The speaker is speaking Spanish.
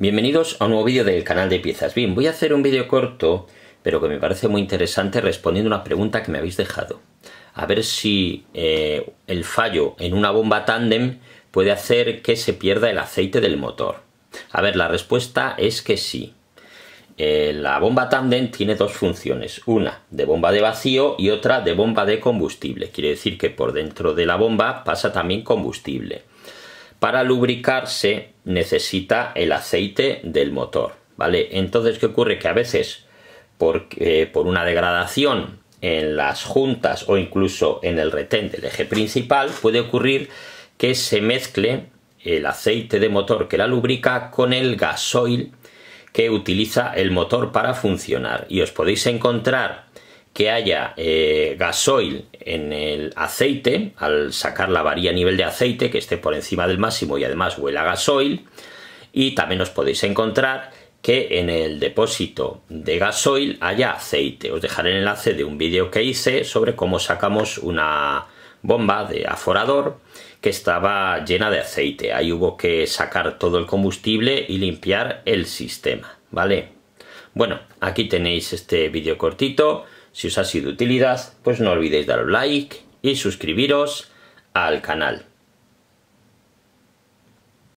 Bienvenidos a un nuevo vídeo del canal de piezas. Bien, voy a hacer un vídeo corto, pero que me parece muy interesante respondiendo una pregunta que me habéis dejado. A ver si eh, el fallo en una bomba tándem puede hacer que se pierda el aceite del motor. A ver, la respuesta es que sí. Eh, la bomba tándem tiene dos funciones, una de bomba de vacío y otra de bomba de combustible. Quiere decir que por dentro de la bomba pasa también combustible. Para lubricarse necesita el aceite del motor, ¿vale? Entonces, ¿qué ocurre? Que a veces, por, eh, por una degradación en las juntas o incluso en el retén del eje principal, puede ocurrir que se mezcle el aceite de motor que la lubrica con el gasoil que utiliza el motor para funcionar. Y os podéis encontrar que haya eh, gasoil en el aceite, al sacar la varilla a nivel de aceite, que esté por encima del máximo y además huela gasoil. Y también os podéis encontrar que en el depósito de gasoil haya aceite. Os dejaré el enlace de un vídeo que hice sobre cómo sacamos una bomba de aforador que estaba llena de aceite. Ahí hubo que sacar todo el combustible y limpiar el sistema, ¿vale? Bueno, aquí tenéis este vídeo cortito. Si os ha sido de utilidad, pues no olvidéis dar like y suscribiros al canal.